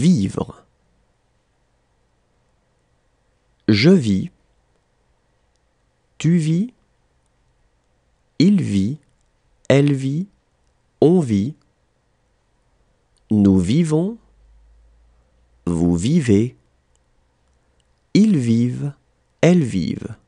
vivre. Je vis, tu vis, il vit, elle vit, on vit, nous vivons, vous vivez, ils vivent, elles vivent.